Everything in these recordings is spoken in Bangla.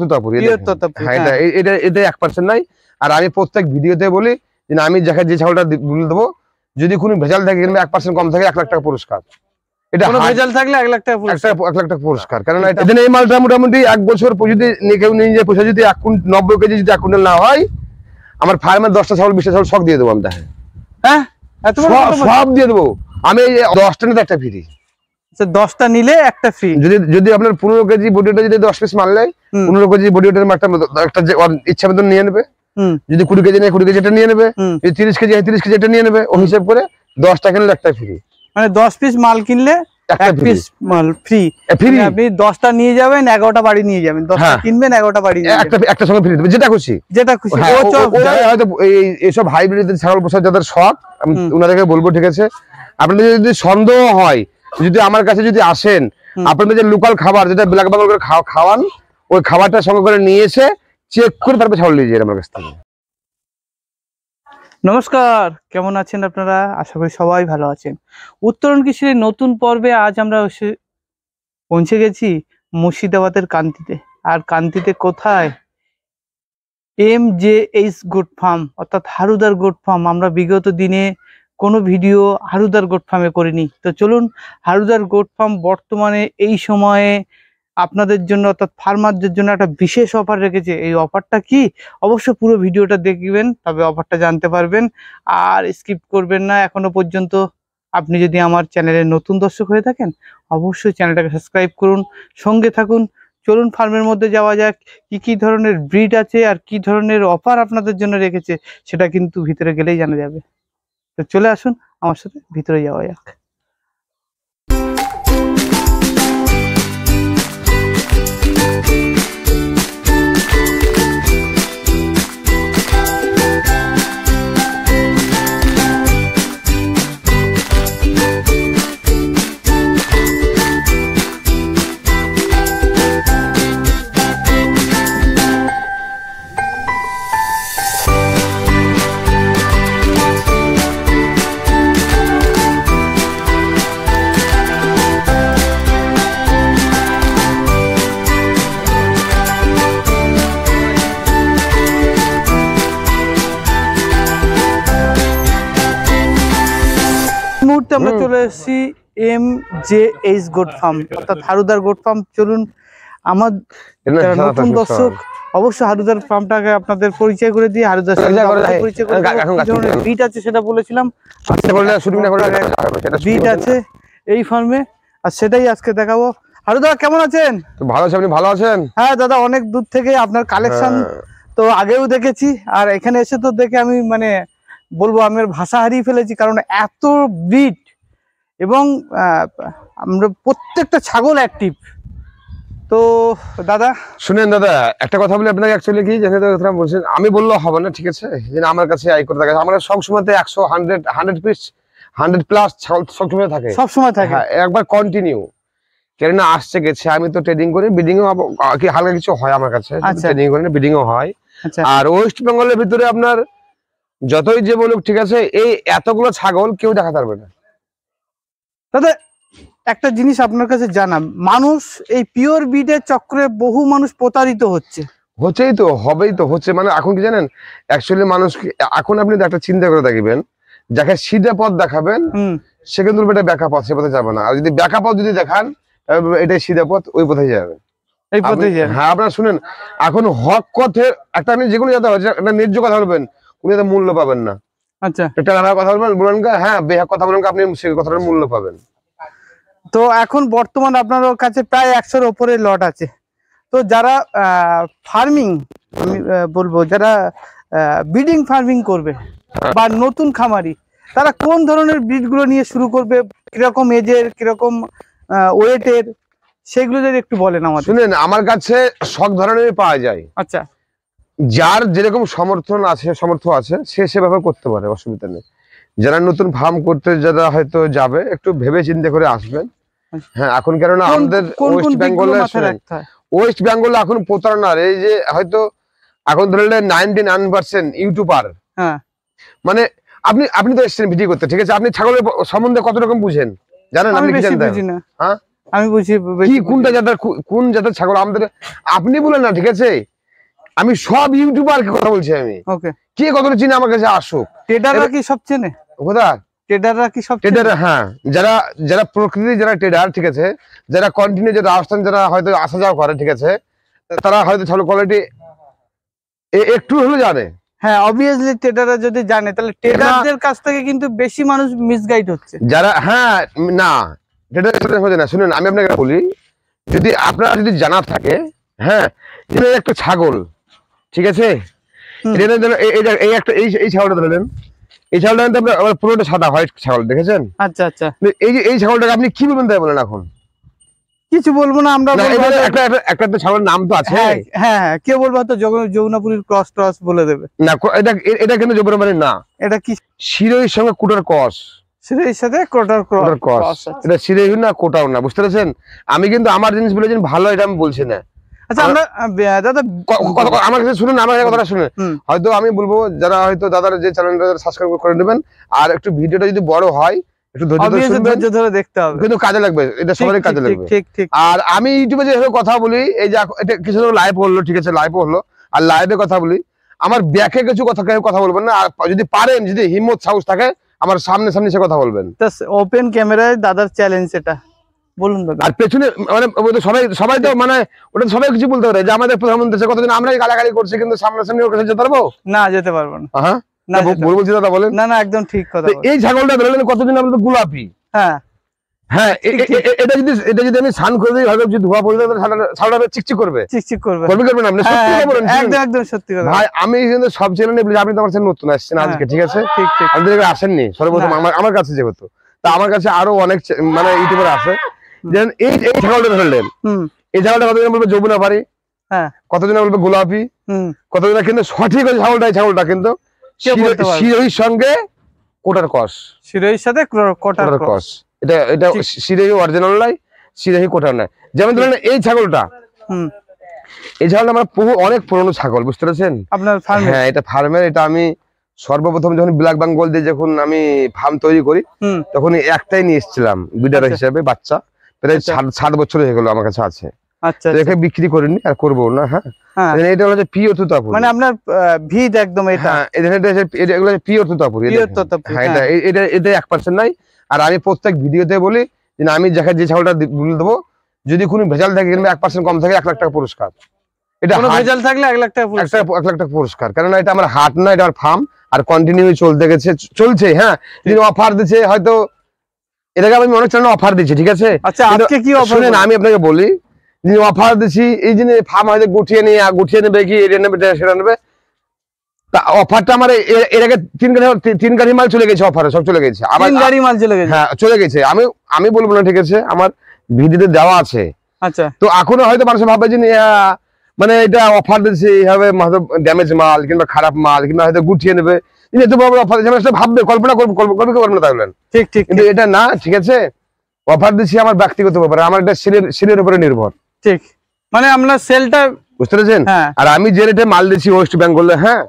হ্যাঁ, হ্যাঁ। আর আমি প্রত্যেক ভিডিওতে বলি যে আমি যাকে যে ছাগলটা বলে দেবো যদি কোনো ভেজাল থাকে কিংবা এক পার্সেন্ট কম থাকে এক লাখ টাকা পুরস্কার এটা ভেজাল থাকলে এক এক পুরস্কার কারণ মালটা মোটামুটি এক বছর যদি কেউ নিয়ে পয়সা যদি এক নব্বই কেজি যদি এক কুইন্টাল না হয় আমার ফার্মের দশটা ছাগল বিশটা ছাগল সব দিয়ে দেবো আমি হ্যাঁ সব দিয়ে দেবো আমি দশটা নিতে একটা ফিরি দশটা নিলে একটা ফ্রি যদি যদি আপনার পনেরো কেজি বডিটা যদি দশ পিস মাল নেয় পনেরো কেজি বডিটার একটা ইচ্ছা মতন নিয়ে নেবে যদি কুড়ি কেজি নেয় কুড়ি কেজি এটা নিয়ে নেবে যদি তিরিশ কেজি হয় তিরিশ কেজি এটা নিয়ে নেবে ও করে দশটা কিনলে একটা ফ্রি মানে দশ পিস মাল কিনলে ফ্রি মানে আপনি দশটা নিয়ে যাবেন এগারোটা বাড়ি নিয়ে যাবেন দশটা হ্যাঁ। কিনবেন এগারোটা বাড়ি একটা সঙ্গে ফ্রি দেবে যেটা খুশি যেটা হ্যাঁ, হয়তো এইসব হাইব্রিড ছাগল পোষার যাদের শখ আমি ওনাদেরকে বলবো ঠিক আছে আপনাদের যদি সন্দেহ হয় যদি আমার কাছে যদি আসেন আপনাদের যে লোকাল খাবার যেটা ব্ল্যাক বেঙ্গল করে খাওয়ান ওই খাবারটা সঙ্গে করে নিয়ে এসে চেক করে তারপরে ছাড় নিয়ে যান আমার কাছ থেকে নমস্কার কেমন আছেন আপনারা আশা করি সবাই ভালো আছেন উত্তরণ কৃষির নতুন পর্বে আজ আমরা পৌঁছে গেছি মুর্শিদাবাদের কান্তিতে আর কান্তিতে কোথায় M J H goat farm অর্থাৎ হারুদার গোট ফার্ম আমরা বিগত দিনে কোনো ভিডিও হারুদার গোট ফার্মে করিনি তো চলুন হারুদার গোট ফার্ম বর্তমানে এই সময়ে আপনাদের জন্য অর্থাৎ ফার্মারদের জন্য একটা বিশেষ অফার রেখেছে এই অফারটা কি অবশ্য পুরো ভিডিওটা দেখবেন তবে অফারটা জানতে পারবেন আর স্কিপ করবেন না এখনো পর্যন্ত আপনি যদি আমার চ্যানেলে নতুন দর্শক হয়ে থাকেন অবশ্যই চ্যানেলটাকে সাবস্ক্রাইব করুন সঙ্গে থাকুন চলুন ফার্মের মধ্যে যাওয়া যাক কি কি ধরনের ব্রিড আছে আর কি ধরনের অফার আপনাদের জন্য রেখেছে সেটা কিন্তু ভিতরে গেলেই জানা যাবে तो चले আসুন আমার সাথে ভিতরে যাও যাক গোট ফার্ম অর্থাৎ হারুদার গোট ফার্ম চলুন আমার নতুন দর্শক অবশ্যই হারুদার ফার্মটাকে আপনাদের পরিচয় করে দিয়ে হারুদার হ্যাঁ, হ্যাঁ, হ্যাঁ, বিট আছে সেটা বলেছিলাম আচ্ছা, বিট আছে এই ফার্মে আর সেটাই আজকে দেখাবো হারুদা কেমন আছেন ভালো আছি আপনি ভালো আছেন হ্যাঁ দাদা অনেক দূর থেকে আপনার কালেকশন তো আগেও দেখেছি আর এখানে এসে তো দেখে আমি মানে বলবো আমি ভাষা হারিয়ে ফেলেছি কারণ এত বিট এবং আমরা প্রত্যেকটা ছাগল অ্যাক্টিভ তো দাদা শুনেন দাদা একটা কথা বলি আপনাকে অ্যাকচুয়ালি কি যেখানে বলছেন আমি বললো হবে না ঠিক আছে যে আমার কাছে আয় করে থাকে আমার সবসময় একশো hundred hundred piece hundred plus ছাগল সবসময় থাকে সবসময় থাকে হ্যাঁ, একবার কন্টিনিউ কেননা আসছে গেছে আমি তো ট্রেডিং করি বিল্ডিং কি হালকা কিছু হয় আমার কাছে ট্রেডিং করি না বিডিংও হয় আচ্ছা। আর ওয়েস্ট বেঙ্গলের ভিতরে আপনার যতই যে বলুক ঠিক আছে এই এতগুলো ছাগল কেউ দেখা পারবে না দাদা একটা জিনিস আপনার কাছে জানা মানুষ এই পিওর বিডের চক্রে বহু মানুষ প্রতারিত হচ্ছে হচ্ছেই তো হবেই তো হচ্ছে মানে এখন কি জানেন অ্যাকচুয়ালি মানুষ এখন আপনি একটা চিন্তা করে দেখবেন যাকে সিধা পথ দেখাবেন সে কিন্তু এটা ব্যাখ্যা পথ সে পথে যাবে না আর যদি ব্যাখ্যা পথ যদি দেখান এটা সিধা পথ ওই পথে যাবে এই পথে হ্যাঁ আপনারা শুনেন এখন হক পথে একটা আপনি যে কোনো যাতে একটা ন্যায্য কথা বলবেন কোনো যাতে মূল্য পাবেন না আচ্ছা কথা হ্যাঁ কথা আপনি সেই মূল্য পাবেন তো এখন বর্তমান আপনার কাছে প্রায় একশোর ওপরে লট আছে তো যারা ফার্মিং আমি বলবো যারা ব্রিডিং ফার্মিং করবে বা নতুন খামারি তারা কোন ধরনের গুলো নিয়ে শুরু করবে কিরকম এজের কিরকম ওয়েটের সেগুলো যদি একটু বলেন আমার শুনেন আমার কাছে সব ধরনের পাওয়া যায় আচ্ছা যার যেরকম সমর্থন আছে সমর্থ আছে সে সেভাবে করতে পারে অসুবিধা নেই যারা নতুন ফার্ম করতে যারা হয়তো যাবে একটু ভেবে চিন্তা করে আসবেন আচ্ছা। হ্যাঁ এখন কেননা আমাদের ওয়েস্ট বেঙ্গলে ওয়েস্ট বেঙ্গলে এখন প্রতারণার এই যে হয়তো এখন ধরলে নাইনটি নাইন পার্সেন্ট ইউটিউবার মানে আপনি আপনি তো এসছেন ভিডিও করতে ঠিক আছে আপনি ছাগলের সম্বন্ধে কত রকম বুঝেন জানেন আপনি কি জানেন হ্যাঁ আমি বুঝি কোনটা জাতের কোন জাতের ছাগল আমাদের আপনি বলেন না ঠিক আছে আমি সব কে কথা বলছি আমি ওকে কে কতটা চিনে আমার কাছে আসুক ট্রেডাররা কি সব চেনে কোথায় ট্রেডাররা কি সব টেডাররা হ্যাঁ যারা যারা প্রকৃতির যারা টেডার ঠিক আছে যারা কন্টিনিউ যারা আসতেন যারা হয়তো আসা যাওয়া করে ঠিক আছে তারা হয়তো ভালো কোয়ালিটি একটু হলো জানে হ্যাঁ অবভিয়াসলি ট্রেডাররা যদি জানে তাহলে ট্রেডারদের কাছ থেকে কিন্তু বেশি মানুষ মিসগাইড হচ্ছে যারা হ্যাঁ না ট্রেডারদের হচ্ছে না শুনুন আমি আপনাকে বলি যদি আপনারা যদি জানা থাকে হ্যাঁ একটা ছাগল ঠিক আছে এই একটা এই ছাগলটা ধরেন এই ছাগলটা পুরোটা সাদা হোয়াইট ছাগল দেখেছেন আচ্ছা আচ্ছা এই এই ছাগলটাকে আপনি কি বলবেন তাই বলেন এখন কিছু বলবো না আমরা একটা ছাগলের নাম তো আছে হ্যাঁ, হ্যাঁ, হ্যাঁ, ক্রস বলে দেবে না এটা কিন্তু যমুনাপুরী না এটা কি শিরোইর সঙ্গে কুটার কস সাথে আচ্ছা, আচ্ছা। এটা না কোটাও না বুঝতে আমি কিন্তু আমার জিনিস বলেছেন ভালো এটা আমি বলছি না আচ্ছা, আমার আর আমি যে কথা বলি এই যে এটা কিছু লাইভ ঠিক আছে লাইভ হলো আর কথা বলি আমার ব্যাকে কিছু কথা কেউ কথা বলবেন না আর যদি পারেন যদি হিম্মত সাহস থাকে আমার সামনে সামনে সে কথা বলবেন ওপেন ক্যামেরায় দাদার চ্যালেঞ্জ এটা বলুন দাদা আর পেছনে মানে সবাই সবাই তো মানে ওটা সবাই কিছু বলতে পারে যে আমাদের প্রধানমন্ত্রী কতদিন আমরাই গালাগালি করছি কিন্তু সামনাসামনি ওর কাছে যেতে পারবো না যেতে পারবো না আমি না হ্যাঁ, হ্যাঁ। আজকে ঠিক আছে ঠিক আপনি আসেননি সর্বপ্রথম আমার আমার কাছে যেহেতু তা আমার কাছে আরো অনেক মানে ইউটিউবার আছে এই ছাগলটা এই ছাগলটা যেমন এই ছাগলটা এই ছাগলটা হ্যাঁ। আমার অনেক পুরনো ছাগল বুঝতে পেরেছেন হ্যাঁ এটা ফার্মের এটা আমি সর্বপ্রথম যখন ব্ল্যাক বেঙ্গল দিয়ে যখন আমি ফার্ম তৈরি করি তখন একটাই নিয়ে এসেছিলাম বিডার আচ্ছা। হিসাবে বাচ্চা প্রায় ষাট আচ্ছা। বছর হয়ে গেল আমার কাছে আছে আচ্ছা, আচ্ছা। বিক্রি আর করবো না হ্যাঁ, হ্যাঁ। এটা মানে আপনার একদম হ্যাঁ আমি প্রত্যেক ভিডিওতে বলি আমি যাকে যে ছাগলটা বলে দেবো যদি কোনো ভেজাল থাকে এক পার্সেন্ট কম থাকে এক লাখ টাকা পুরস্কার এটা ভেজাল থাকলে এক লাখ টাকা এক পুরস্কার কারণ এটা আমার হাট না এটা আমার ফার্ম আর কন্টিনিউ চলতে গেছে চলছে হ্যাঁ যদি অফার দিচ্ছে হয়তো এটাকে আমি অনেক চ্যানেল অফার দিচ্ছি ঠিক আছে আচ্ছা আমি আপনাকে বলি অফার দিচ্ছি এই যে ফার্ম হয়তো গুঠিয়ে নিয়ে গুঠিয়ে নেবে কি এটা নেবে সেটা নেবে সব চলে গেছে আমার গাড়ি হ্যাঁ চলে গেছে আমি বলবো না ঠিক আছে আমার দেওয়া আছে আচ্ছা। তো এখনো হয়তো যে মানে এটা অফার এইভাবে ড্যামেজ মাল কিংবা খারাপ মাল কিংবা হয়তো গুটিয়ে নেবে ভাববে কল্পনা করবে করবে কল্পনা থাকলেন ঠিক ঠিক কিন্তু এটা না ঠিক আছে অফার দিচ্ছি আমার ব্যক্তিগত ব্যাপারে আমার এটা সেলের সেলের উপরে নির্ভর ঠিক মানে আমরা সেলটা বুঝতে পেরেছেন হ্যাঁ। আর আমি যে রেটে মাল দিচ্ছি ওয়েস্ট বেঙ্গলে হ্যাঁ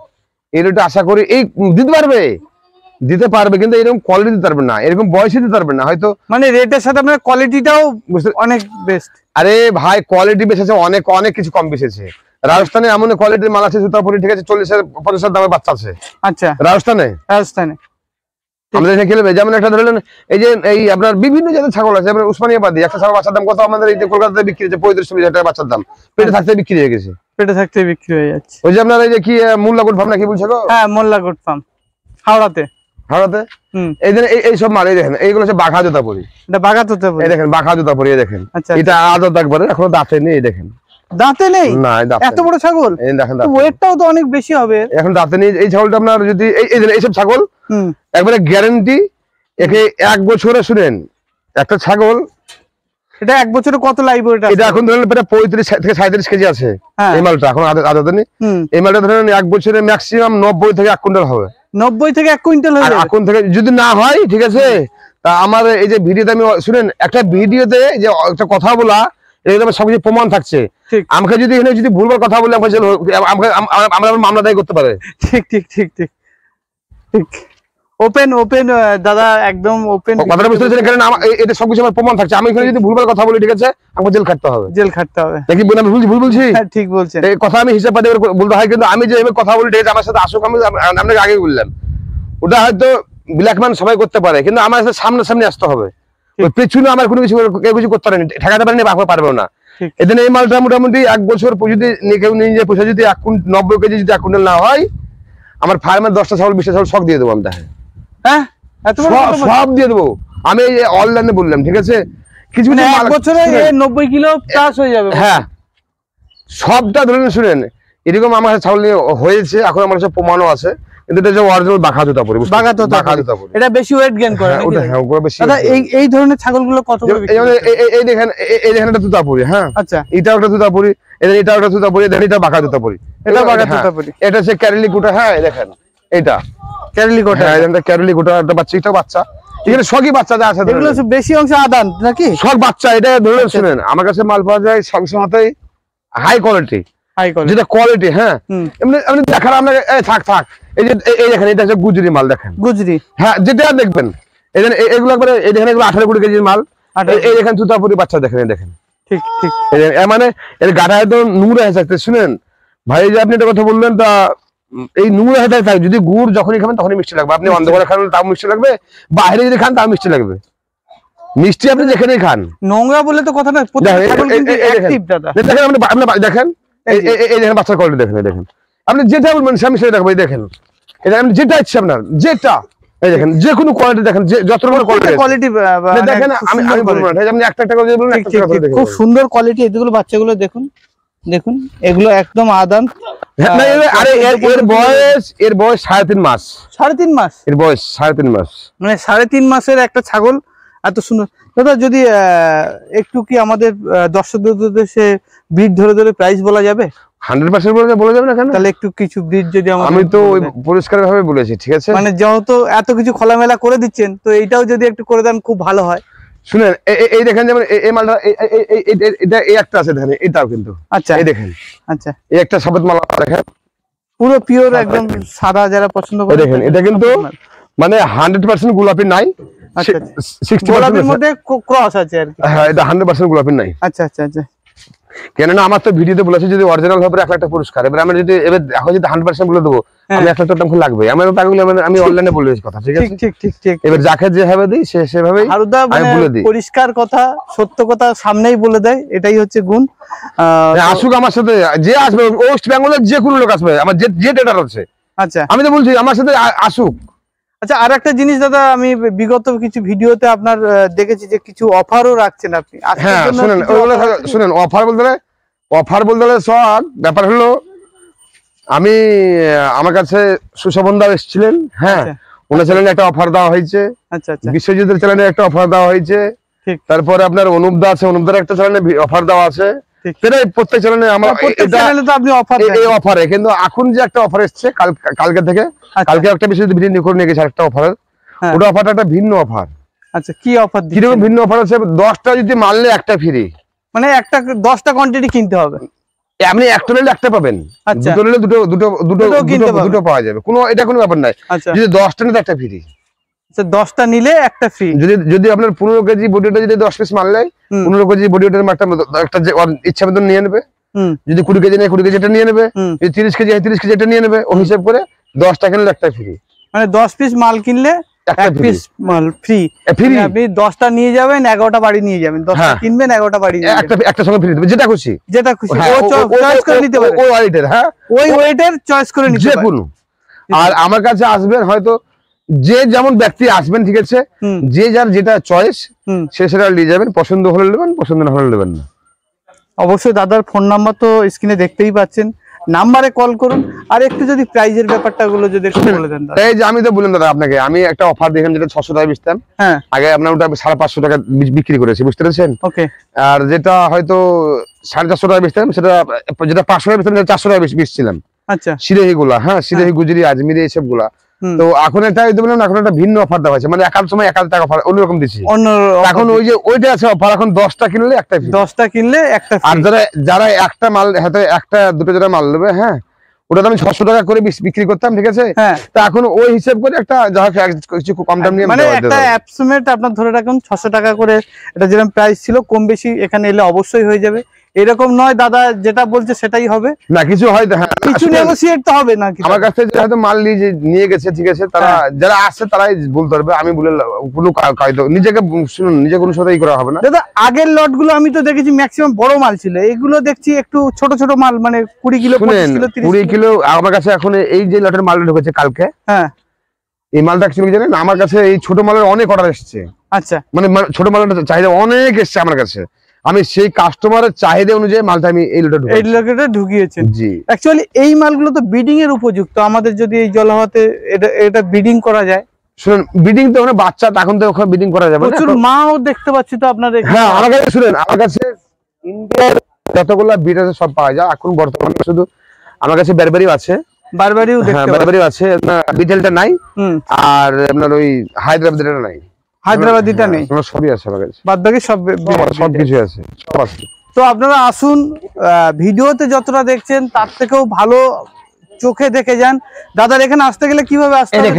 এই রেটে আশা করি এই দিতে পারবে দিতে পারবে কিন্তু এরকম কোয়ালিটি দিতে পারবে না এরকম বয়সে দিতে পারবে না হয়তো মানে রেটের সাথে আপনার কোয়ালিটিটাও অনেক বেস্ট আরে ভাই কোয়ালিটি বেশ অনেক অনেক কিছু কম বেসেছে রাজস্থানে এমন কোয়ালিটির মাল আছে সুতাপুরি ঠিক আছে চল্লিশ পঞ্চাশ দামের বাচ্চা আছে আচ্ছা রাজস্থানে রাজস্থানে যেমন একটা ধরলেন এই যে এই আপনার বিভিন্ন জাতের ছাগল আছে আপনার উসমানিয়াবাদি একটা ছাগল বাচ্চার দাম কত আমাদের এই কলকাতাতে বিক্রি হয়েছে পঁয়ত্রিশ হাজার বাচ্চার দাম পেটে থাকতে বিক্রি হয়ে গেছে পেটে থাকতে বিক্রি হয়ে যাচ্ছে ওই যে আপনার এই যে কি মোল্লাগুট ফার্ম না কি বলছে হ্যাঁ মোল্লাগুট ফার্ম হাওড়াতে এই দিন এই সব দেখেন এইগুলো হচ্ছে বাঘা জুতা পরি এটা বাঘা জুতা পরি দেখেন বাঘা জুতা পরি দেখেন আচ্ছা, আচ্ছা। এটা আদর দাগ এখন দাঁতে নেই দেখেন দাঁতে নেই ওয়েটটাও তো অনেক বেশি হবে ছাগল একবারে একে এক বছরে একটা ছাগল এটা এক বছরে কত এটা এটা এখন ধরেন পঁয়ত্রিশ থেকে কেজি আছে হ্যাঁ। এই মালটা এখন নেই এই মালটা ধরেন এক বছরে ম্যাক্সিমাম নব্বই থেকে এক কুইন্টাল হবে 90 থেকে 1 কুইন্টাল হয়ে যাবে এখন থেকে যদি না হয় ঠিক আছে তা আমার এই যে ভিডিওতে আমি শুনেন একটা ভিডিওতে যে একটা কথা বলা এটা সবকিছু প্রমাণ থাকছে আমাকে যদি এখানে যদি ভুলবার কথা বলে আমাকে আমরা মামলা দায়ী করতে পারে ঠিক ঠিক ঠিক ঠিক ঠিক ওপেন ওপেন দাদা একদম ওপেন কথাটা বুঝতে পারছেন সবকিছু আমার প্রমাণ থাকছে আমি এখানে কথা বলি জেল খাটতে হবে হ্যাঁ, কথা বলতে হয় কিন্তু আমি কথা বলি আমার সাথে আসুক আমি আপনাকে আগে বললাম ওটা হয়তো ব্ল্যাকম্যান সবাই করতে পারে কিন্তু আমার সাথে সামনে সামনে আসতে হবে পেছনে আমার কোনো কিছু কেউ কিছু করতে পারেনি ঠেকাতে পারেনি বাঁকা পারবে না এদিন এই মালটা মোটামুটি এক বছর যদি কেউ নিয়ে যায় পয়সা যদি এক নব্বই কেজি যদি এক কুইন্টাল না হয় আমার ফার্মের দশটা ছাগল বিশটা ছাগল শখ দিয়ে দেবো আমি তাহলে হ্যাঁ সব দিয়ে দেবো আমি অনলাইনে বললাম ঠিক আছে কিছু মানে নব্বই কিলো হয়ে যাবে হ্যাঁ সবটা শুনেন এরকম আমার ছাগল হয়েছে এখন আমার কাছে প্রমাণও আছে এটা বেশি ওয়েট গেইন করে হ্যাঁ, হ্যাঁ, এই এই ধরনের ছাগলগুলো মানে জুতা হ্যাঁ আচ্ছা এটা একটা জুতা এটা একটা জুতা এটা জুতা এটা হ্যাঁ, এটা সে ক্যারেলি কুটা হ্যাঁ দেখেন এটা ক্যারলি গোটা হ্যাঁ। ক্যারলি গোটা একটা বাচ্চা বাচ্চা এখানে বাচ্চা যা আছে এগুলো বেশি অংশ আদান নাকি সব বাচ্চা এটা ধরে আচ্ছা। শুনেন আমার কাছে মাল পাওয়া যায় হাই কোয়ালিটি হ্যাঁ। গুজরি মাল দেখেন গুজরি হ্যাঁ যেটা দেখবেন এখানে আঠারো কুড়ি কেজির মাল এই দেখেন তুতাপুরি বাচ্চা দেখেন দেখেন ঠিক ঠিক মানে এর গাড়ায় তো নোংরা হয়ে থাকতে শুনেন ভাই যে আপনি একটা কথা বললেন তা এই নোংরা হাতে থাকে যদি গুড় যখনই খাবেন তখনই মিষ্টি লাগবে আপনি অন্ধকারে খান তাও মিষ্টি লাগবে বাইরে যদি খান তাও মিষ্টি লাগবে মিষ্টি আপনি যেখানেই খান নোংরা বলে তো কথা না দেখেন আপনি দেখেন এই দেখেন বাচ্চার কোয়ালিটি দেখেন দেখেন আপনি যেটা বলবেন সেটা দেখবো দেখেন এটা আপনি যেটা ইচ্ছে আপনার যেটা এই দেখেন যে কোনো কোয়ালিটি দেখেন যত বড় কোয়ালিটি দেখেন আমি আমি বলবো না আপনি একটা একটা করে একটা করে দেখুন খুব সুন্দর কোয়ালিটি এগুলো বাচ্চাগুলো দেখুন দেখুন এগুলো একদম আদান হ্যাঁ, আরে এর বয়স এর বয়স সাড়ে তিন মাস সাড়ে তিন মাস এর বয়স সাড়ে তিন মাস মানে সাড়ে তিন মাসের একটা ছাগল এত সুন্দর দাদা যদি একটু কি আমাদের দর্শকদের সে ধরে ধরে প্রাইস বলা যাবে হান্ড্রেড বলে যাবে না তাহলে একটু কিছু যদি আমি তো পরিষ্কার ভাবে বলেছি ঠিক আছে মানে যেহেতু এত কিছু খোলামেলা করে দিচ্ছেন তো এইটাও যদি একটু করে দেন খুব ভালো হয় শুনেন এই দেখেন যেমন এই মালটা এটা এই একটা আছে দেখেন এটাও কিন্তু আচ্ছা এই দেখেন আচ্ছা এই একটা সবুজ মালা দেখেন পুরো পিওর একদম সাদা যারা পছন্দ করে দেখেন এটা কিন্তু মানে 100% গোলাপি নাই আচ্ছা 60% আচ্ছা। গোলাপির মধ্যে ক্রস আছে আর কি হ্যাঁ এটা 100% গোলাপি নাই আচ্ছা আচ্ছা আচ্ছা কেননা আমার তো ভিডিওতে বলেছে যদি অরিজিনাল হবে এক লাখ পুরস্কার এবার আমি যদি এবার দেখো যদি হান্ড্রেড পার্সেন্ট বলে দেবো হ্যাঁ। আমি এক লাখ টাকা লাগবে আমার টাকাগুলো মানে আমি অনলাইনে বলে দিচ্ছি কথা ঠিক আছে ঠিক ঠিক ঠিক এবার যাকে যেভাবে দিই সে সেভাবেই আমি মানে বলে দিই পরিষ্কার কথা সত্য কথা সামনেই বলে দেয় এটাই হচ্ছে গুণ হ্যাঁ, আসুক আমার সাথে যে আসবে ওয়েস্ট বেঙ্গলের যে কোনো লোক আসবে আমার যে যে ডেটার আছে আচ্ছা আমি তো বলছি আমার সাথে আসুক আচ্ছা আর একটা জিনিস দাদা আমি বিগত কিছু ভিডিওতে আপনার দেখেছি যে কিছু অফারও রাখছেন আপনি হ্যাঁ শুনেন অফার বলতে অফার বলতে সব ব্যাপার হলো আমি আমার কাছে সুশোভন দাও এসেছিলেন হ্যাঁ ওনার আচ্ছা, চ্যানেলে একটা অফার দেওয়া হয়েছে আচ্ছা, আচ্ছা। বিশ্বজিতের চ্যানেলে একটা অফার দেওয়া হয়েছে তারপরে আপনার অনুপ দা আছে অনুপ দার একটা চ্যানেলে অফার দেওয়া আছে সেটাই প্রত্যেক হ্যাঁ, আপনি অফার কিন্তু এখন যে একটা অফার আচ্ছা। একটা হ্যাঁ। ওটা অফারটা একটা ভিন্ন অফার আচ্ছা, কি অফার কিরকম ভিন্ন অফার দশটা যদি মারলে একটা ফ্রি মানে একটা দশটা কোয়ান্টিটি কিনতে হবে আপনি একটা পাবেন আচ্ছা। দুটো দুটো দুটো দুটো দুটো পাওয়া যাবে কোনো এটা কোনো ব্যাপার নাই যদি দশটা নিলে একটা ফ্রি আচ্ছা, দশটা নিলে একটা ফ্রি যদি যদি আপনার পনেরো কেজি বডিটা যদি দশ পিস মাল নেয় পনেরো কেজি বডিটা একটা ইচ্ছা মতন নিয়ে নেবে যদি কুড়ি কেজি নেয় কুড়ি কেজি এটা নিয়ে নেবে যদি তিরিশ কেজি হয় তিরিশ কেজি এটা নিয়ে নেবে ও করে দশটা কিনলে একটা ফ্রি মানে দশ পিস মাল কিনলে মানে আপনি দশটা নিয়ে যাবেন এগারোটা বাড়ি নিয়ে যাবেন দশটা হ্যাঁ। কিনবেন এগারোটা বাড়ি একটা সঙ্গে যেটা খুশি যেটা ওই ওয়েটের চয়েস করে আর আমার কাছে আসবেন হয়তো যে যেমন ব্যক্তি আসবেন ঠিক আছে যে যার যেটা চয়েস সে সেটা নিয়ে যাবেন পছন্দ হলে নেবেন পছন্দ না হলে নেবেন না অবশ্যই দাদার ফোন নাম্বার তো স্ক্রিনে দেখতেই পাচ্ছেন নাম্বারে কল করুন আর একটু যদি প্রাইজের ব্যাপারটা গুলো যদি একটু বলে দেন এই যে আমি তো বললাম দাদা আপনাকে আমি একটা অফার দেখলাম যেটা ছশো টাকা বেচতাম হ্যাঁ আগে আপনার ওটা সাড়ে পাঁচশো টাকা বিক্রি করেছি বুঝতে পেরেছেন ওকে আর যেটা হয়তো সাড়ে চারশো টাকা বেচতাম সেটা যেটা পাঁচশো টাকা বেচতাম চারশো টাকা বেচছিলাম আচ্ছা সিরেহি হ্যাঁ সিরেহি হ্যাঁ। গুজরি আজমিরি এইসব গুলা তো এখন এটা বললাম এখন একটা ভিন্ন অফার দেওয়া হয়েছে মানে একার সময় একাল টাকা অফার অন্যরকম দিচ্ছি এখন ওই যে ওইটা আছে অফার এখন দশটা কিনলে একটা দশটা কিনলে একটা আর যারা যারা একটা মাল হাতে একটা দুটো যারা মাল নেবে হ্যাঁ আপনার ধরে রাখুন ছশো টাকা করে এটা যেরকম প্রাইস ছিল কম বেশি এখানে এলে অবশ্যই হয়ে যাবে এরকম নয় দাদা যেটা বলছে সেটাই হবে না কিছু হয়তো হ্যাঁ, কিছু নেগোসিয়েট তো হবে না আমার কাছে হয়তো মাল নিয়ে গেছে ঠিক আছে তারা হ্যাঁ। যারা আসছে তারাই বলতে পারবে আমি বলে কোনো নিজেকে শুনুন নিজে কোনো সদাই করা হবে না দাদা আগের লটগুলো আমি তো দেখেছি ম্যাক্সিমাম বড় মাল ছিল এগুলো দেখছি একটু ছোট ছোট মাল মানে কুড়ি কিলো কুড়ি কিলো আমার কাছে এখন এই যে লটের মাল ঢুকেছে কালকে হ্যাঁ এই মালটা কিছু জানেন আমার কাছে এই ছোট মালের অনেক অর্ডার এসছে আচ্ছা মানে ছোট মালের চাহিদা অনেক এসছে আমার কাছে আমি সেই কাস্টমারের চাহিদা অনুযায়ী মালটা আমি এই লোটা এই লোটা ঢুকিয়েছেন জি অ্যাকচুয়ালি এই মালগুলো তো বিডিং এর উপযুক্ত আমাদের যদি এই জলহাতে এটা এটা বিডিং করা যায় হায়দ্রাবাদ এখন তো ওখানে করা যাবে দেখতে পাচ্ছি তো হ্যাঁ আমার কাছে শুনেন আমার কাছে যতগুলো সব পাওয়া যায় এখন বর্তমানে শুধু আমার কাছে আছে বারবারিও হ্যাঁ, আছে নাই আর আপনার ওই নাই হায়দ্রাবাদিটা হ্যাঁ, নেই সবই আছে সব আছে সব আছে তো আপনারা আসুন ভিডিওতে যতটা দেখছেন তার থেকেও ভালো চোখে দেখে যান দাদার এখানে আসতে গেলে কিভাবে আসতে হ্যাঁ।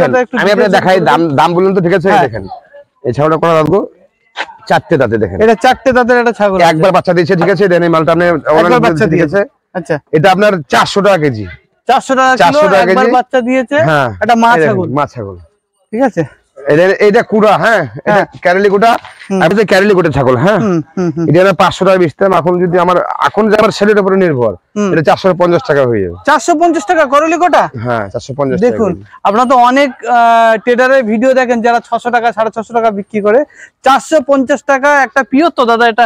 চারটে দাঁতে দেখেন এটা চারটে দাঁতের একটা ছাগল একবার বাচ্চা দিয়েছে ঠিক আছে বাচ্চা দিয়েছে আচ্ছা। এটা আপনার টাকা কেজি টাকা বাচ্চা দিয়েছে হ্যাঁ এটা মা ছাগল মা ছাগল ঠিক আছে এটা কুড়া হ্যাঁ তো হ্যাঁ। ছাগল হ্যাঁ পাঁচশো টাকা যদি আমার এখন নির্ভর এটা চারশো পঞ্চাশ টাকা হয়ে যাবে চারশো পঞ্চাশ টাকা হ্যাঁ চারশো পঞ্চাশ দেখুন তো অনেক ট্রেডারের ভিডিও দেখেন যারা ছশো টাকা সাড়ে ছশো টাকা বিক্রি করে চারশো পঞ্চাশ টাকা একটা পিওর দাদা এটা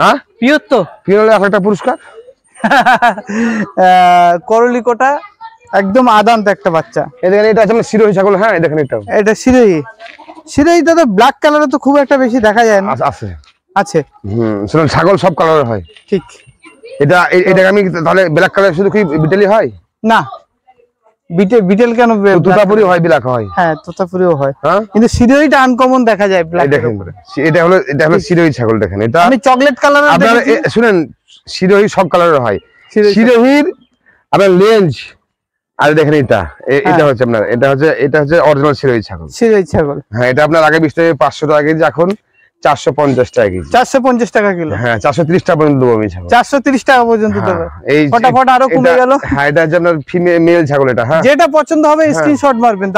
হ্যাঁ পিওর পিওর একটা পুরস্কার করলি একদম আদান্ত একটা বাচ্চা দেখেন এটা আছে ছাগল হ্যাঁ দেখেন এটা এটা শিরোহি শিরোহিটা তো ব্ল্যাক কালারে তো খুব একটা বেশি দেখা যায় না আছে আছে হুম শুনুন ছাগল সব কালারের হয় ঠিক এটা এটা আমি তাহলে ব্ল্যাক কালার শুধু কি বিটেলি হয় না বিটেল কেন তোতাপুরি হয় ব্ল্যাক হয় হ্যাঁ তোতাপুরিও হয় হ্যাঁ? কিন্তু সিরোইটা আনকমন দেখা যায় ব্ল্যাক দেখেন এটা হলো এটা হলো সিরোই ছাগল দেখেন এটা আমি চকলেট কালার আপনারা শুনেন সিরোহি সব কালারের হয় সিরোহির আপনার লেন্স আরে দেখেন এটা এটা হ্যাঁ। হচ্ছে আপনার এটা হচ্ছে এটা হচ্ছে অরিজিনাল সিরোই ছাগল সিরোই ছাগল হ্যাঁ এটা আপনার আগে বিশ থেকে পাঁচশো টাকা কেজি এখন চারশো পঞ্চাশ টাকা চারশো পঞ্চাশ টাকা কিলো হ্যাঁ চারশো টাকা পর্যন্ত চারশো তিরিশ টাকা পর্যন্ত হ্যাঁ, আরো কমে গেল হ্যাঁ, ফিমেল ছাগল এটা যেটা পছন্দ হবে মারবেন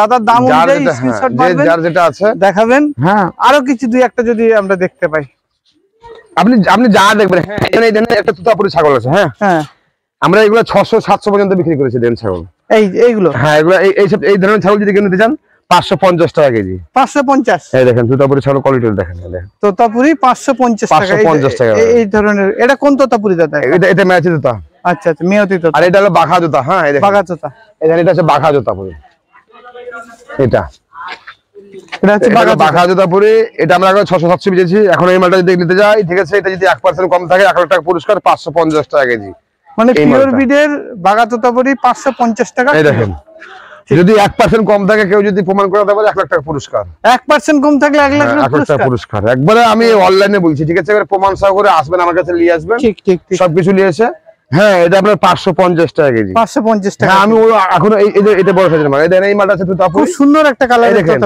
যার যেটা আছে দেখাবেন হ্যাঁ আরো কিছু দুই একটা যদি আমরা দেখতে পাই আপনি আপনি যা দেখবেন হ্যাঁ একটা ছাগল আছে হ্যাঁ হ্যাঁ আমরা এগুলো ছশো সাতশো পর্যন্ত বিক্রি করেছি ছাগল এই এইগুলো হ্যাঁ এগুলো এইসব এই ধরনের ছাগল যদি কিনতে চান পাঁচশো পঞ্চাশ টাকা কেজি পাঁচশো পঞ্চাশ দেখেন তোতাপুরি দেখেন তোতাপুরি পাঁচশো পঞ্চাশ পঞ্চাশ টাকা এই ধরনের এটা কোন তোতাপুরি এটা আচ্ছা আচ্ছা আর এটা বাঘা জুতা হ্যাঁ বাঘা এটা হচ্ছে বাঘা এটা আমরা এখন ছশো সাতশো বেঁচেছি এখন এই মালটা যদি নিতে যাই ঠিক আছে এটা যদি এক পার্সেন্ট কম থাকে এক লাখ টাকা পুরস্কার পাঁচশো পঞ্চাশ টাকা কেজি মানে পিওর বিডের দেখেন যদি কম থাকে কেউ যদি প্রমাণ করাতে পারে লাখ টাকা পুরস্কার কম থাকলে হ্যাঁ, লাখ টাকা পুরস্কার একবারে আমি অনলাইনে বলছি ঠিক আছে প্রমাণ আসবেন আমার কাছে নিয়ে আসবেন ঠিক ঠিক সবকিছু নিয়ে এসে হ্যাঁ এটা আপনার পাঁচশো পঞ্চাশ টাকা কেজি পাঁচশো পঞ্চাশ টাকা হ্যাঁ, আমি এখন এটা বড় সাইজের দেখেন এই মালটা আছে খুব সুন্দর একটা কালার দেখেন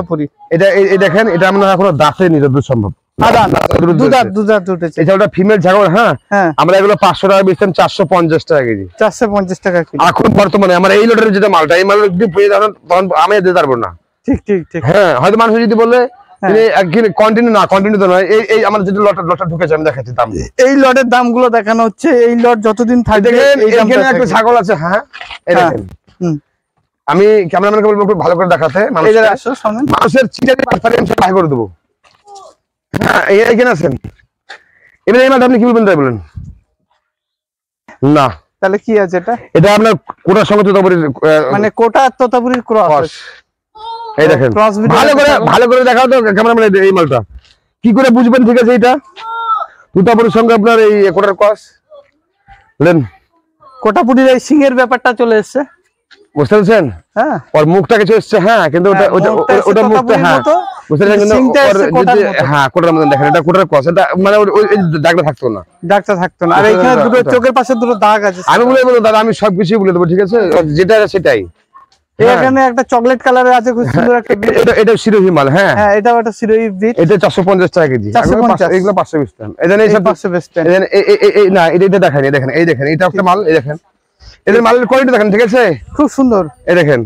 এটা এই দেখেন এটা আমরা এখনো দাঁতে নিতে সম্ভব হ্যাঁ? হ্যাঁ। আমরা এগুলো পাঁচশো টাকা চারশো পঞ্চাশ টাকা কেজি চারশো পঞ্চাশ টাকা এখন বর্তমানে এই লোটের যেটা মালটা আমি হ্যাঁ, মানুষ যদি বলে এই যেটা ঢুকেছে আমি দাম এই দেখানো হচ্ছে এই লট যতদিন থাকবে ছাগল আছে হ্যাঁ আমি ক্যামেরাম্যানকে বলবো ভালো করে দেখাতে মানুষের চিটারি পারফরমেন্স করে দেবো কি করে বুঝবেন ঠিক আছে এটা তোতাপুরির সঙ্গে আপনার এই কোটার ক্রস লেন কোটাপুরির এই সিং এর ব্যাপারটা চলে এসেছে বুঝতে পারছেন হ্যাঁ ওর মুখটা কিছু এসছে হ্যাঁ কিন্তু ওটা হ্যাঁ, ওটা মুখটা হ্যাঁ হ্যাঁ, মানে চোখের পাশে দুটো দাগ আছে আমি বলে আমি সবকিছু বলে দেবো ঠিক আছে যেটা সেটাই হ্যাঁ। এখানে একটা চকলেট কালারের আছে খুব সুন্দর হ্যাঁ, একটা এটা এটা সিরোহি মাল হ্যাঁ হ্যাঁ এটাও একটা সিরোহি বিট এটা পঞ্চাশ টাকা কেজি পাঁচশো এগুলো 500 পিস এই না এটা দেখেন দেখেন এই দেখেন এটা একটা মাল এই দেখেন এদের মালের কোয়ালিটি দেখেন ঠিক আছে খুব সুন্দর এই দেখেন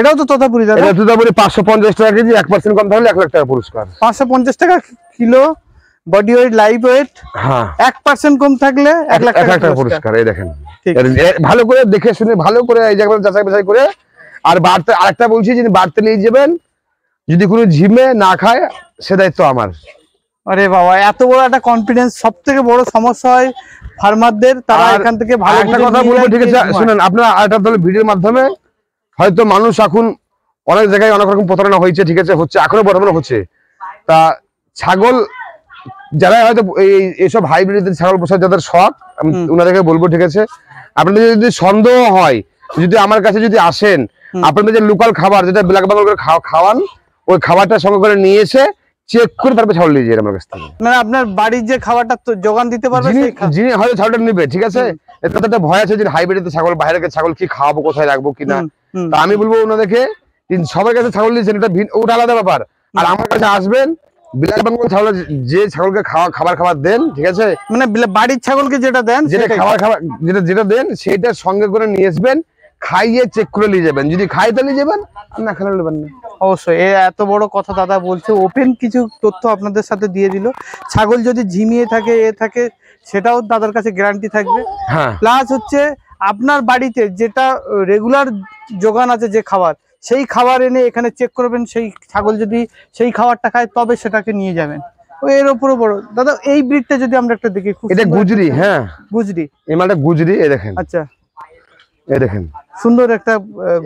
এটাও তো তোতাপুরি দাদা এটা তোতাপুরি 550 টাকা কেজি এক পার্সেন্ট কম থাকলে এক লাখ টাকা পুরস্কার পঞ্চাশ টাকা kilo body weight live weight এক পার্সেন্ট কম থাকলে 1 লাখ টাকা পুরস্কার এই দেখেন ভালো করে দেখে শুনে ভালো করে এই জায়গাটা যাচাই বাছাই করে আর বাড়তে আরেকটা বলছি যদি বাড়তে নিয়ে যাবেন যদি কোনো ঝিমে না খায় সে দায়িত্ব আমার আরে বাবা এত বড় একটা কনফিডেন্স সব থেকে বড় সমস্যা হয় ফার্মারদের তারা এখান থেকে ভালো একটা কথা বলবো ঠিক আছে শুনুন আপনারা আরেকটা তাহলে ভিডিওর মাধ্যমে হয়তো মানুষ এখন অনেক জায়গায় অনেক রকম প্রতারণা হয়েছে ঠিক আছে হচ্ছে এখনো প্রতারণা হচ্ছে তা ছাগল যারা হয়তো এইসব হাইব্রিড ছাগল পোষা যাদের শখ আমি ওনাদেরকে বলবো ঠিক আছে আপনাদের যদি সন্দেহ হয় যদি আমার কাছে যদি আসেন আপনাদের যে লোকাল খাবার যেটা ব্ল্যাক বেঙ্গল করে খাওয়ান ওই খাবারটা সঙ্গে করে নিয়ে এসে চেক করে তারপরে ছাগল নিয়ে যাই আমার কাছ থেকে মানে আপনার বাড়ির যে খাবারটা যোগান দিতে পারবে যিনি হয়তো ছাগলটা নেবে ঠিক আছে এটা তো একটা ভয় আছে যে হাইব্রিডের ছাগল বাইরে ছাগল কি খাওয়াবো কোথায় রাখবো কিনা তা আমি বলবো ওনাদেরকে সবার কাছে ছাগল দিয়েছেন এটা ওটা আলাদা ব্যাপার আর আমার কাছে আসবেন বিলাস বেঙ্গল ছাগল যে ছাগলকে খাওয়া খাবার খাবার দেন ঠিক আছে মানে বাড়ির ছাগলকে যেটা দেন যেটা খাবার খাবার যেটা যেটা দেন সেটা সঙ্গে করে নিয়ে আসবেন খাইয়ে চেক করে নিয়ে যাবেন যদি খাই তাহলে যাবেন আর না খেলে নেবেন না অবশ্যই এত বড় কথা দাদা বলছে ওপেন কিছু তথ্য আপনাদের সাথে দিয়ে দিল ছাগল যদি ঝিমিয়ে থাকে এ থাকে সেটাও দাদার কাছে গ্যারান্টি থাকবে হ্যাঁ প্লাস হচ্ছে আপনার বাড়িতে যেটা রেগুলার যোগান আছে যে খাবার সেই খাবার এনে এখানে চেক করবেন সেই ছাগল যদি সেই খাবারটা খায় তবে সেটাকে নিয়ে যাবেন এর উপরে বড় দাদা এই ব্রিজটা যদি আমরা একটা দেখি এটা গুজরি হ্যাঁ গুজরি এমালটা গুজরি এ দেখেন আচ্ছা এ দেখেন সুন্দর একটা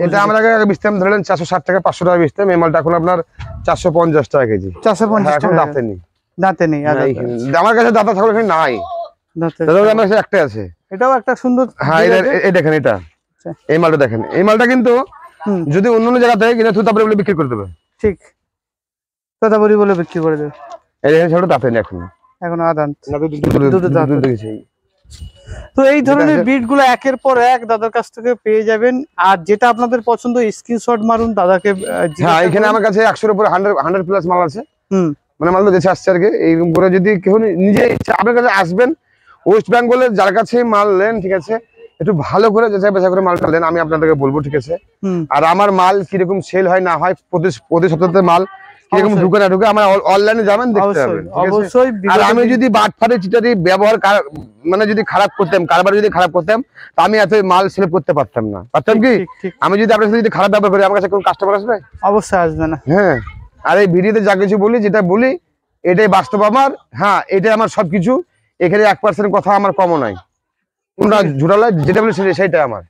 এটা আমরা বিস্তাম ধরলেন চারশো ষাট টাকা পাঁচশো টাকা বিস্তাম এমালটা এখন আপনার চারশো পঞ্চাশ টাকা কেজি চারশো পঞ্চাশ হ্যাঁ, এখন দাঁতে নেই দাঁতে নেই আমার কাছে দাদা ছাগল এখানে নাই দাদা আমার কাছে একটা আছে এটাও একটা সুন্দর হ্যাঁ এই দেখেন এটা আচ্ছা। এই মালটা দেখেন এই মালটা কিন্তু যদি অন্য অন্য জায়গা থেকে কিনে থুতাপুরি বলে বিক্রি করে দেবে ঠিক থুতাপুরি বলে বিক্রি করে দেবে এই দেখেন ছোট দাঁতেন এখন এখন আদান তো এই ধরনের বিটগুলো একের পর এক দাদার কাছ থেকে পেয়ে যাবেন আর যেটা আপনাদের পছন্দ স্ক্রিনশট মারুন দাদাকে হ্যাঁ এখানে আমার কাছে একশোর উপরে হান্ড্রেড হান্ড্রেড প্লাস মাল আছে মানে মাল দেশে আসছে আর কি এই করে যদি কেউ নিজে আপনার কাছে আসবেন ওয়েস্ট বেঙ্গলের যার কাছে মাল নেন ঠিক আছে একটু ভালো করে যাচাই বেচা করে মালটা নেন আমি আপনাদেরকে বলবো ঠিক আছে আর আমার মাল কিরকম সেল হয় না হয় প্রতি সপ্তাহে মাল কিরকম ঢুকে আমার অনলাইনে যাবেন দেখতে পাবেন আর আমি যদি চিটারি ব্যবহার মানে যদি খারাপ করতাম কারবার যদি খারাপ করতাম তা আমি এত মাল সেল করতে পারতাম না পারতাম কি আমি যদি আপনার সাথে যদি খারাপ ব্যবহার করি আমার কাছে কোনো কাস্টমার আসবে অবশ্যই আসবে না হ্যাঁ আর এই ভিডিওতে যা কিছু বলি যেটা বলি এটাই বাস্তব আমার হ্যাঁ এটাই আমার সবকিছু এখানে এক পার্সেন্ট কথা আমার কম নাই যেটা সেটাই আমার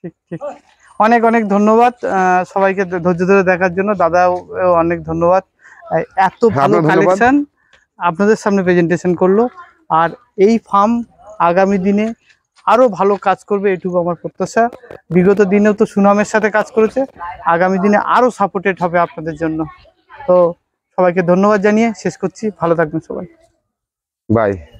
ঠিক ঠিক অনেক অনেক ধন্যবাদ সবাইকে ধৈর্য ধরে দেখার জন্য দাদা অনেক ধন্যবাদ এত হ্যাঁ, ভালো কালেকশন আপনাদের সামনে প্রেজেন্টেশন করলো আর এই ফার্ম আগামী দিনে আরো ভালো কাজ করবে এটুকু আমার প্রত্যাশা বিগত দিনেও তো সুনামের সাথে কাজ করেছে আগামী দিনে আরো সাপোর্টেড হবে আপনাদের জন্য তো সবাইকে ধন্যবাদ জানিয়ে শেষ করছি ভালো থাকবেন সবাই বাই